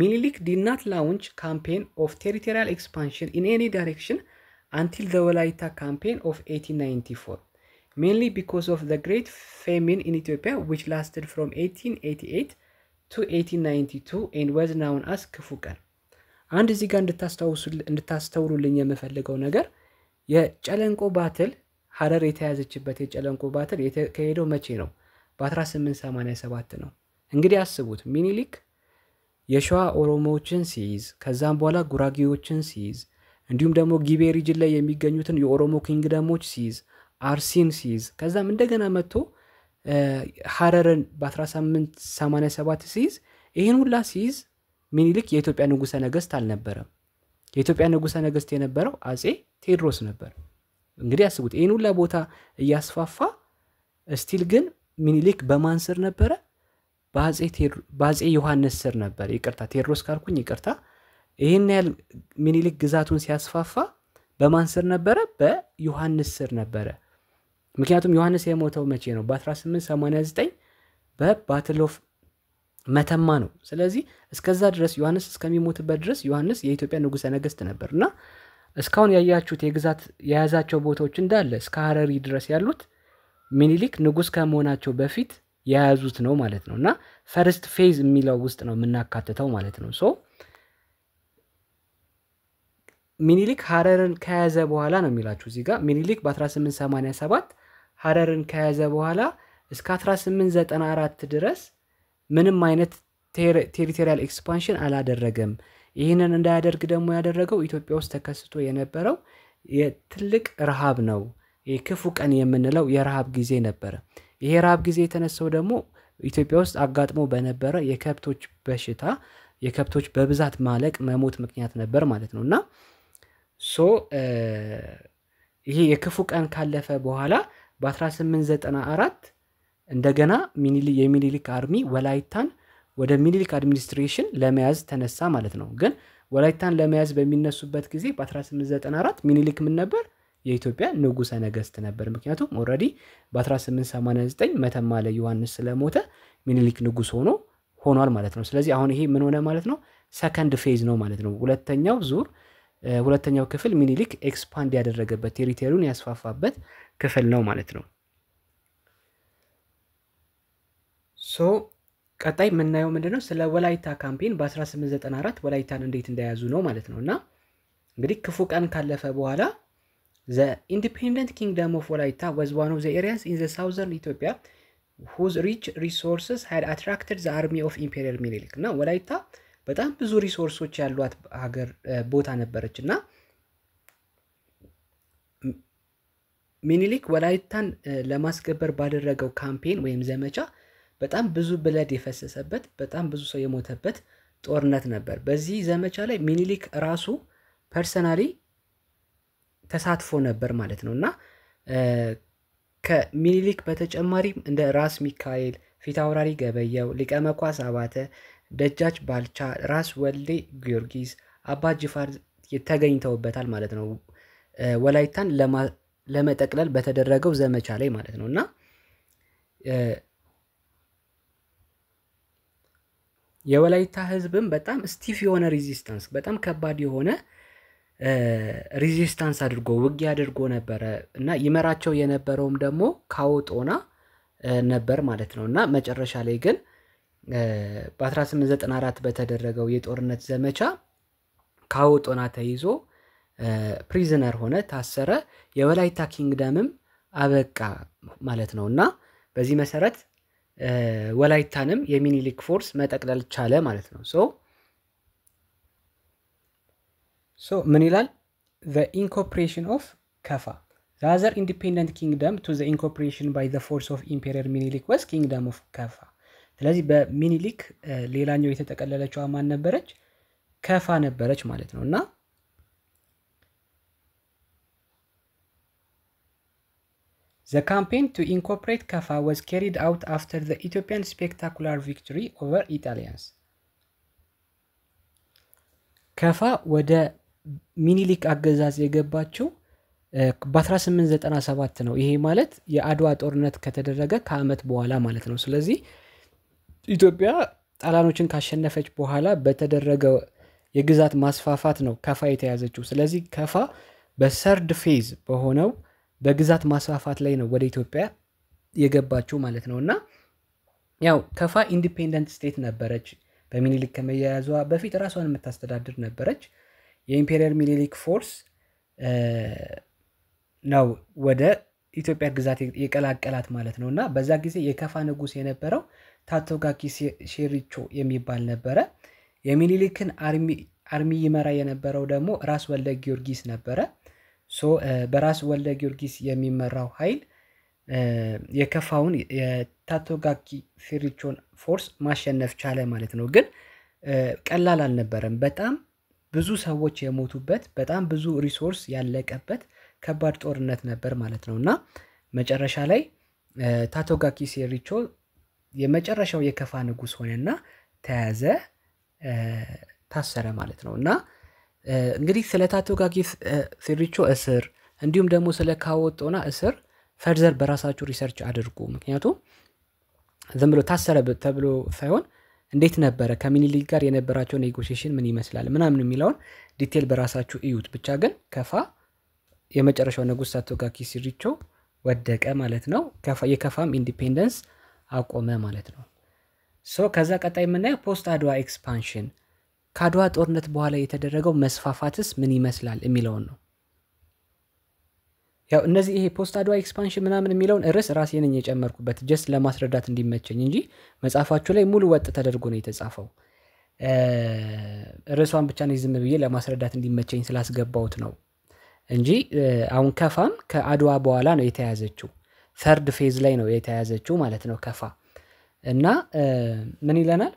[SPEAKER 1] ሚኒሊክ ዲናት ላውንች ካምፔን ኦፍ ቴሪቶሪያል ኤክስፓንሽን ኢን ኤኒ ዳይሬክሽን አንቲል ዘ ወላይታ ካምፔን ኦፍ 1894 ሜንሊ ቢኮዝ ኦፍ ዘ ግሬት ፌሚን ኢን ኢትዮጵያ ዊች ላስትድ ፍሮም 1888 ቱ 1892 ኤንድ ዋዝ ናውን አስ ክፉ ቀን አንድ እዚህ ጋር እንድታስተውሉልኝ የምፈልገው ነገር የጨለንቆ ባትል ሀረር የተያዘችበት የጨለንቆ ባትል የተካሄደው መቼ ነው? በ1887 ነው። እንግዲህ አስቡት ሚኒሊክ የሸዋ ኦሮሞዎችን ሲይዝ ከዛም በኋላ ጉራጌዎችን ሲይዝ እንዲሁም ደግሞ ጊቤ ሪጅን ላይ የሚገኙትን የኦሮሞ ኪንግደሞች ሲይዝ አርሲን ሲይዝ ከዛም እንደገና መጥቶ ሀረርን በ1887 ሲይዝ ይህን ሁላ ሲይዝ ሚኒሊክ የኢትዮጵያ ንጉሰ ነገስት አልነበረም። የኢትዮጵያ ንጉሰ ነገስት የነበረው አጼ ቴዎድሮስ ነበር። እንግዲህ ያስቡት ይህን ሁላ ቦታ እያስፋፋ ስቲል ግን ሚኒሊክ በማን ስር ነበረ? በአጼ ዮሐንስ ስር ነበር። ይቅርታ ቴድሮስ ካልኩኝ ይቅርታ። ይህን ያህል ሚኒሊክ ግዛቱን ሲያስፋፋ በማን ስር ነበረ? በዮሐንስ ስር ነበረ። ምክንያቱም ዮሐንስ የሞተው መቼ ነው? በ1889 በባትል ኦፍ መተማ ነው። ስለዚህ እስከዛ ድረስ ዮሐንስ እስከሚሞትበት ድረስ ዮሐንስ የኢትዮጵያ ንጉሠ ነገሥት ነበር እና እስካሁን ያያችሁት የግዛት የያዛቸው ቦታዎች እንዳለ እስከ ሀረሪ ድረስ ያሉት ሚኒሊክ ንጉሥ ከመሆናቸው በፊት የያዙት ነው ማለት ነው እና ፈርስት ፌዝ የሚለው ውስጥ ነው የምናካትተው ማለት ነው። ሶ ሚኒሊክ ሀረርን ከያዘ በኋላ ነው የሚላችሁ እዚህ ጋር ሚኒሊክ በ1887 ሀረርን ከያዘ በኋላ እስከ 1894 ድረስ ምንም አይነት ቴሪቶሪያል ኤክስፓንሽን አላደረገም። ይህንን እንዳያደርግ ደግሞ ያደረገው ኢትዮጵያ ውስጥ ተከስቶ የነበረው የትልቅ ረሃብ ነው። ክፉ ቀን የምንለው የረሃብ ጊዜ ነበረ። ይሄ ረሃብ ጊዜ የተነሳው ደግሞ ኢትዮጵያ ውስጥ አጋጥሞ በነበረ የከብቶች በሽታ የከብቶች በብዛት ማለቅ መሞት ምክንያት ነበር ማለት ነው እና ሶ ይሄ የክፉ ቀን ካለፈ በኋላ በ1894 እንደገና የሚኒሊክ አርሚ ወላይታን ወደ ሚኒሊክ አድሚኒስትሬሽን ለመያዝ ተነሳ ማለት ነው። ግን ወላይታን ለመያዝ በሚነሱበት ጊዜ በ1894 ሚኒሊክ ምን ነበር? የኢትዮጵያ ንጉሰ ነገስት ነበር። ምክንያቱም ኦልሬዲ በ1889 መተማ ላይ ዮሐንስ ስለሞተ ሚኒሊክ ንጉስ ሆኖ ሆኗል ማለት ነው። ስለዚህ አሁን ይሄ ምን ሆነ ማለት ነው? ሰከንድ ፌዝ ነው ማለት ነው። ሁለተኛው ዙር ሁለተኛው ክፍል ሚኒሊክ ኤክስፓንድ ያደረገበት ቴሪቶሪውን ያስፋፋበት ክፍል ነው ማለት ነው። ሶ ቀጣይ የምናየው ምንድነው ስለ ወላይታ ካምፔን በ1894 ወላይታን እንዴት እንደያዙ ነው ማለት ነው። እና እንግዲህ ክፉ ቀን ካለፈ በኋላ ዘ ኢንዲፔንደንት ኪንግደም ኦፍ ወላይታ ወዝ ዋን ኦፍ ዘ ኤሪያስ ኢን ዘ ሳውዘርን ኢትዮጵያ ሁዝ ሪች ሪሶርስስ ሃድ አትራክትድ ዘ አርሚ ኦፍ ኢምፔሪያል ሚኒሊክ እና ወላይታ በጣም ብዙ ሪሶርሶች ያሏት ሀገር ቦታ ነበረች እና ሚኒሊክ ወላይታን ለማስገበር ባደረገው ካምፔን ወይም ዘመቻ በጣም ብዙ ብለድ የፈሰሰበት በጣም ብዙ ሰው የሞተበት ጦርነት ነበር። በዚህ ዘመቻ ላይ ሚኒሊክ ራሱ ፐርሰናሊ ተሳትፎ ነበር ማለት ነው እና ከሚኒሊክ በተጨማሪም እንደ ራስ ሚካኤል፣ ፊታውራሪ ገበየው፣ ሊቀ መኳስ አባተ፣ ደጃች ባልቻ፣ ራስ ወልዴ ጊዮርጊስ፣ አባ ጅፋር ተገኝተውበታል ማለት ነው ወላይታን ለመጠቅለል በተደረገው ዘመቻ ላይ ማለት ነው እና የወላይታ ህዝብም በጣም ስቲፍ የሆነ ሬዚስታንስ በጣም ከባድ የሆነ ሬዚስታንስ አድርጎ ውጊ አድርጎ ነበረ እና ይመራቸው የነበረውም ደግሞ ካውጦና ነበር ማለት ነው እና መጨረሻ ላይ ግን በ1894 በተደረገው የጦርነት ዘመቻ ካውጦና ተይዞ ፕሪዝነር ሆነ፣ ታሰረ። የወላይታ ኪንግደምም አበቃ ማለት ነው እና በዚህ መሰረት ወላይታንም የሚኒሊክ ፎርስ መጠቅለል ቻለ ማለት ነው። ሶ ሶ ምን ይላል? ዘ ኢንኮርፖሬሽን ኦፍ ከፋ ራዘር ኢንዲፔንደንት ኪንግደም ቱ ዘ ኢንኮርፖሬሽን ባይ ዘ ፎርስ ኦፍ ኢምፔሪየር ሚኒሊክ ወስ ኪንግደም ኦፍ ከፋ። ስለዚህ በሚኒሊክ ሌላኛው የተጠቀለለችው ማን ነበረች? ከፋ ነበረች ማለት ነው እና The campaign to incorporate CAFA was carried out after the Ethiopian spectacular victory over Italians. ከፋ ወደ ሚኒሊክ አገዛዝ የገባችው በ1897 ነው። ይሄ ማለት የአድዋ ጦርነት ከተደረገ ከዓመት በኋላ ማለት ነው። ስለዚህ ኢትዮጵያ ጣሊያኖችን ካሸነፈች በኋላ በተደረገ የግዛት ማስፋፋት ነው ከፋ የተያዘችው። ስለዚህ ከፋ በሰርድ ፌዝ በሆነው በግዛት ማስፋፋት ላይ ነው ወደ ኢትዮጵያ የገባችው ማለት ነው። እና ያው ከፋ ኢንዲፔንደንት ስቴት ነበረች። በሚኒሊክ ከመያያዟ በፊት ራሷን የምታስተዳድር ነበረች። የኢምፔሪያል ሚኒሊክ ፎርስ ነው ወደ ኢትዮጵያ ግዛት የቀላቀላት ማለት ነው እና በዛ ጊዜ የከፋ ንጉስ የነበረው ታቶጋኪ ሼሪቾ የሚባል ነበረ። የሚኒሊክን አርሚ ይመራ የነበረው ደግሞ ራስ ወልደ ጊዮርጊስ ነበረ። ሶ በራስ ወልደ ጊዮርጊስ የሚመራው ኃይል የከፋውን የታቶጋኪ ፊሪቾን ፎርስ ማሸነፍ ቻለ ማለት ነው። ግን ቀላል አልነበረም። በጣም ብዙ ሰዎች የሞቱበት፣ በጣም ብዙ ሪሶርስ ያለቀበት ከባድ ጦርነት ነበር ማለት ነው እና መጨረሻ ላይ ታቶጋኪ ሴሪቾ የመጨረሻው የከፋ ንጉስ ሆነና ተያዘ፣ ታሰረ ማለት ነው እና እንግዲህ ስለ ታቶ ሲሪቾ እስር እንዲሁም ደግሞ ስለ ካወጦና እስር ፈርዘር በራሳችሁ ሪሰርች አድርጉ። ምክንያቱም ዝም ብሎ ታሰረ ተብሎ ሳይሆን እንዴት ነበረ ከሚኒሊክ ጋር የነበራቸው ኔጎሽሽን ምን ይመስላል ምናምን የሚለውን ዲቴል በራሳችሁ እዩት። ብቻ ግን ከፋ የመጨረሻው ንጉሥ ሳቶጋኪ ሲሪቾ ወደቀ ማለት ነው። የከፋም ኢንዲፔንደንስ አቆመ ማለት ነው። ሶ ከዛ ቀጣይ የምናየው ፖስት አድዋ ኤክስፓንሽን ከአድዋ ጦርነት በኋላ የተደረገው መስፋፋትስ ምን ይመስላል የሚለውን ነው። ያው እነዚህ ይሄ ፖስት አድዋ ኤክስፓንሽን ምናምን የሚለውን ርዕስ ራሴ ነኝ የጨመርኩበት ጀስት ለማስረዳት እንዲመቸኝ እንጂ መጽሐፋችሁ ላይ ሙሉ ወጥ ተደርጎ ነው የተጻፈው። ርዕሷን ብቻ ነው ዝም ብዬ ለማስረዳት እንዲመቸኝ ስላስገባውት ነው እንጂ አሁን ከፋም ከአድዋ በኋላ ነው የተያዘችው። ፈርድ ፌዝ ላይ ነው የተያዘችው ማለት ነው ከፋ እና ምን ይለናል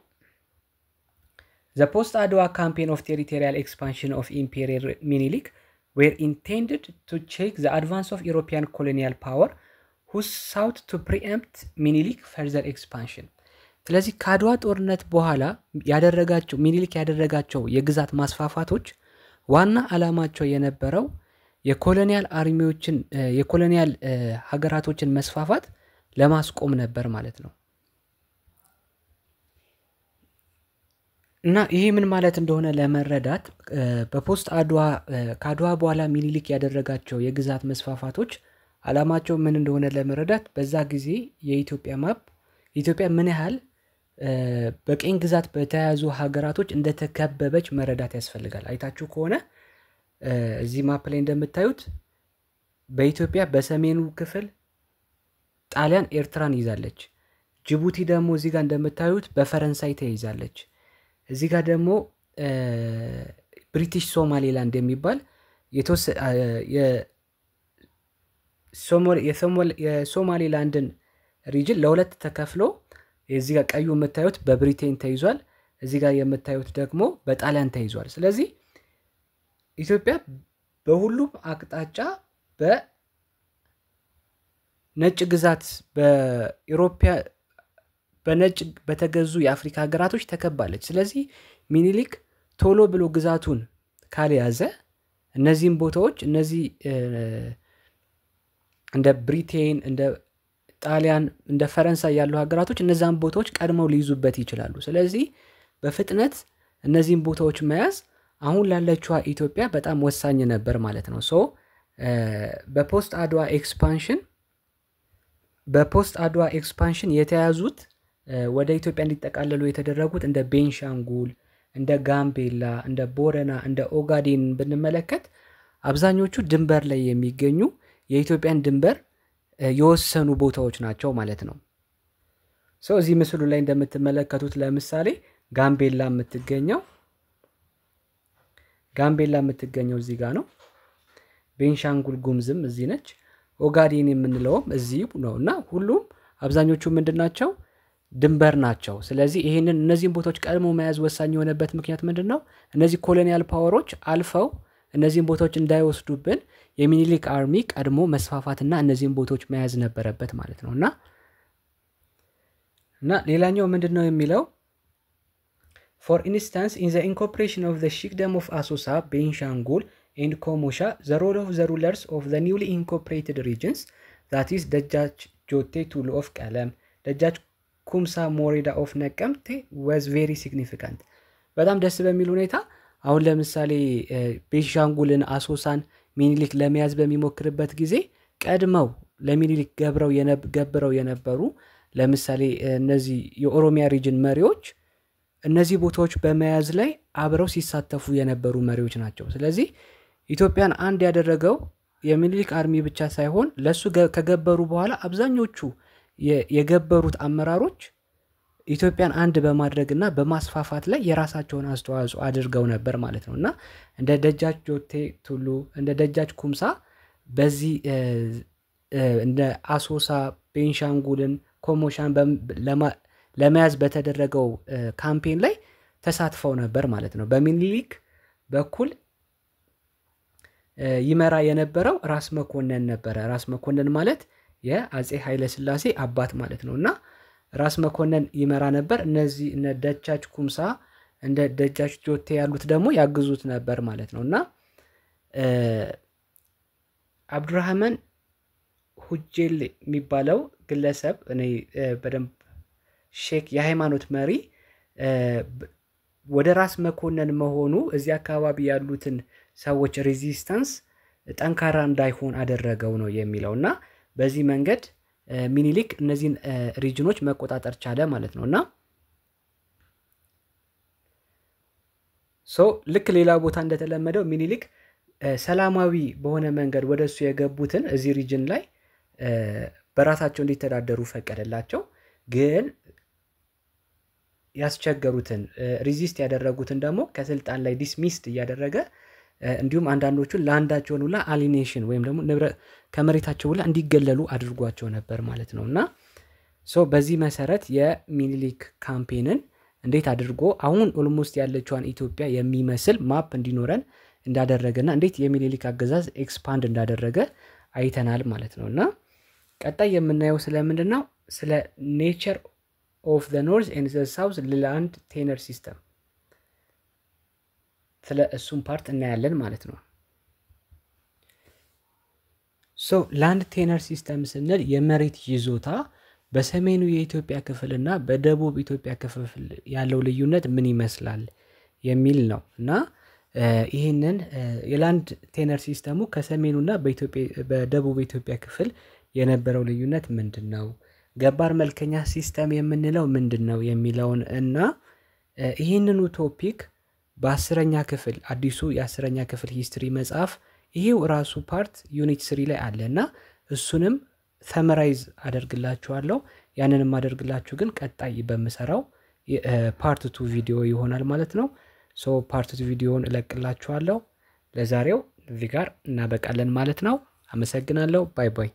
[SPEAKER 1] The post-Adwa campaign of territorial expansion of Imperial Minilik were intended to check the advance of European colonial power who sought to preempt Minilik further expansion. ስለዚህ ከአድዋ ጦርነት በኋላ ያደረጋቸው ሚኒሊክ ያደረጋቸው የግዛት ማስፋፋቶች ዋና ዓላማቸው የነበረው የኮሎኒያል አርሚዎችን የኮሎኒያል ሀገራቶችን መስፋፋት ለማስቆም ነበር ማለት ነው። እና ይሄ ምን ማለት እንደሆነ ለመረዳት በፖስት አድዋ ከአድዋ በኋላ ሚኒሊክ ያደረጋቸው የግዛት መስፋፋቶች አላማቸው ምን እንደሆነ ለመረዳት በዛ ጊዜ የኢትዮጵያ ማፕ ኢትዮጵያ ምን ያህል በቅኝ ግዛት በተያያዙ ሀገራቶች እንደተከበበች መረዳት ያስፈልጋል። አይታችሁ ከሆነ እዚህ ማፕ ላይ እንደምታዩት በኢትዮጵያ በሰሜኑ ክፍል ጣሊያን ኤርትራን ይዛለች። ጅቡቲ ደግሞ እዚህ ጋር እንደምታዩት በፈረንሳይ ተይዛለች። እዚህ ጋር ደግሞ ብሪቲሽ ሶማሌላንድ የሚባል የሶማሌላንድን ሪጅን ለሁለት ተከፍሎ እዚህ ጋር ቀዩ የምታዩት በብሪቴን ተይዟል። እዚህ ጋር የምታዩት ደግሞ በጣሊያን ተይዟል። ስለዚህ ኢትዮጵያ በሁሉም አቅጣጫ በነጭ ግዛት በኢሮፓ በነጭ በተገዙ የአፍሪካ ሀገራቶች ተከባለች። ስለዚህ ሚኒሊክ ቶሎ ብሎ ግዛቱን ካልያዘ እነዚህም ቦታዎች እነዚህ እንደ ብሪቴን እንደ ጣሊያን እንደ ፈረንሳይ ያሉ ሀገራቶች እነዚን ቦታዎች ቀድመው ሊይዙበት ይችላሉ። ስለዚህ በፍጥነት እነዚህን ቦታዎች መያዝ አሁን ላለችዋ ኢትዮጵያ በጣም ወሳኝ ነበር ማለት ነው። ሶ በፖስት አድዋ ኤክስፓንሽን በፖስት አድዋ ኤክስፓንሽን የተያዙት ወደ ኢትዮጵያ እንዲጠቃለሉ የተደረጉት እንደ ቤንሻንጉል፣ እንደ ጋምቤላ፣ እንደ ቦረና፣ እንደ ኦጋዴን ብንመለከት አብዛኞቹ ድንበር ላይ የሚገኙ የኢትዮጵያን ድንበር የወሰኑ ቦታዎች ናቸው ማለት ነው። ሰው እዚህ ምስሉ ላይ እንደምትመለከቱት ለምሳሌ ጋምቤላ የምትገኘው ጋምቤላ የምትገኘው እዚህ ጋር ነው። ቤንሻንጉል ጉምዝም እዚህ ነች። ኦጋዴን የምንለውም እዚህ ነው እና ሁሉም አብዛኞቹ ምንድን ናቸው? ድንበር ናቸው። ስለዚህ ይህንን እነዚህን ቦታዎች ቀድሞ መያዝ ወሳኝ የሆነበት ምክንያት ምንድን ነው? እነዚህ ኮሎኒያል ፓወሮች አልፈው እነዚህን ቦታዎች እንዳይወስዱብን የሚኒሊክ አርሚ ቀድሞ መስፋፋትና እነዚህን ቦታዎች መያዝ ነበረበት ማለት ነው እና እና ሌላኛው ምንድን ነው የሚለው ፎር ኢንስታንስ ኢን ዘ ኢንኮርፖሬሽን ኦፍ ዘ ሺክደም ኦፍ አሶሳ ቤንሻንጉል ኤንድ ኮሞሻ ዘ ሮል ኦፍ ዘ ሩለርስ ኦፍ ዘ ኒውሊ ኢንኮርፖሬትድ ሪጅንስ ዛት ኢዝ ደጃች ጆቴ ቱሉ ኦፍ ቀለም ደጃች ኩምሳ ሞሬዳ ኦፍ ነቀምቴ ወዝ ቬሪ ሲግኒፊካንት። በጣም ደስ በሚል ሁኔታ አሁን ለምሳሌ ቤንሻንጉልን፣ አሶሳን ሚኒሊክ ለመያዝ በሚሞክርበት ጊዜ ቀድመው ለሚኒሊክ ገብረው ገብረው የነበሩ ለምሳሌ እነዚህ የኦሮሚያ ሪጅን መሪዎች እነዚህ ቦታዎች በመያዝ ላይ አብረው ሲሳተፉ የነበሩ መሪዎች ናቸው። ስለዚህ ኢትዮጵያን አንድ ያደረገው የሚኒሊክ አርሚ ብቻ ሳይሆን ለእሱ ከገበሩ በኋላ አብዛኞቹ የገበሩት አመራሮች ኢትዮጵያን አንድ በማድረግ ና በማስፋፋት ላይ የራሳቸውን አስተዋጽኦ አድርገው ነበር ማለት ነው እና እንደ ደጃች ጆቴ ቱሉ እንደ ደጃች ኩምሳ በዚህ እንደ አሶሳ ቤንሻንጉልን ኮሞሻን ለመያዝ በተደረገው ካምፔን ላይ ተሳትፈው ነበር ማለት ነው በሚኒሊክ በኩል ይመራ የነበረው ራስ መኮንን ነበረ ራስ መኮንን ማለት የአጼ ኃይለስላሴ አባት ማለት ነው እና ራስ መኮንን ይመራ ነበር። እነዚህ እነ ደቻች ኩምሳ እንደ ደጃች ጆቴ ያሉት ደግሞ ያግዙት ነበር ማለት ነው እና አብዱራህማን ሁጄል የሚባለው ግለሰብ እኔ በደንብ ሼክ የሃይማኖት መሪ ወደ ራስ መኮንን መሆኑ እዚህ አካባቢ ያሉትን ሰዎች ሬዚስታንስ ጠንካራ እንዳይሆን አደረገው ነው የሚለው እና በዚህ መንገድ ሚኒሊክ እነዚህን ሪጅኖች መቆጣጠር ቻለ ማለት ነው እና ሶ ልክ ሌላ ቦታ እንደተለመደው ሚኒሊክ ሰላማዊ በሆነ መንገድ ወደ እሱ የገቡትን እዚህ ሪጅን ላይ በራሳቸው እንዲተዳደሩ ፈቀደላቸው። ግን ያስቸገሩትን ሪዚስት ያደረጉትን ደግሞ ከስልጣን ላይ ዲስሚስድ እያደረገ እንዲሁም አንዳንዶቹን ለአንዳቸውን ሁላ አሊኔሽን ወይም ደግሞ ከመሬታቸው ሁላ እንዲገለሉ አድርጓቸው ነበር ማለት ነው እና ሶ በዚህ መሰረት የሚኒሊክ ካምፔንን እንዴት አድርጎ አሁን ኦልሞስት ያለችዋን ኢትዮጵያ የሚመስል ማፕ እንዲኖረን እንዳደረገና እንዴት የሚኒሊክ አገዛዝ ኤክስፓንድ እንዳደረገ አይተናል ማለት ነው እና ቀጣይ የምናየው ስለምንድን ነው ስለ ኔቸር ኦፍ ዘ ኖርዝ ኤንድ ዘ ሳውዝ ቴነር ሲስተም ስለ እሱም ፓርት እናያለን ማለት ነው። ሶ ላንድ ቴነር ሲስተም ስንል የመሬት ይዞታ በሰሜኑ የኢትዮጵያ ክፍል እና በደቡብ ኢትዮጵያ ክፍል ያለው ልዩነት ምን ይመስላል የሚል ነው እና ይህንን የላንድ ቴነር ሲስተሙ ከሰሜኑና በደቡብ ኢትዮጵያ ክፍል የነበረው ልዩነት ምንድን ነው፣ ገባር መልከኛ ሲስተም የምንለው ምንድን ነው የሚለውን እና ይህንኑ ቶፒክ በአስረኛ ክፍል አዲሱ የአስረኛ ክፍል ሂስትሪ መጽሐፍ ይሄው ራሱ ፓርት ዩኒት ስሪ ላይ አለ እና እሱንም ሰመራይዝ አደርግላችኋለሁ። ያንን የማደርግላችሁ ግን ቀጣይ በምሰራው ፓርት ቱ ቪዲዮ ይሆናል ማለት ነው። ሶ ፓርት ቱ ቪዲዮውን እለቅላችኋለሁ። ለዛሬው እዚህ ጋር እናበቃለን ማለት ነው። አመሰግናለሁ። ባይ ባይ።